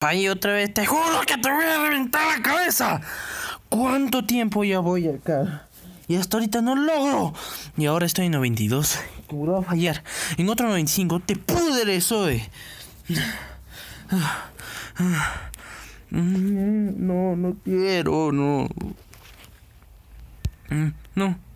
Ay, otra vez, te juro que te voy a reventar la cabeza. ¿Cuánto tiempo ya voy acá? Y hasta ahorita no logro. Y ahora estoy en 92. Te a fallar. En otro 95 te pudres, soy. Mm, no, no quiero, no. Mm, no.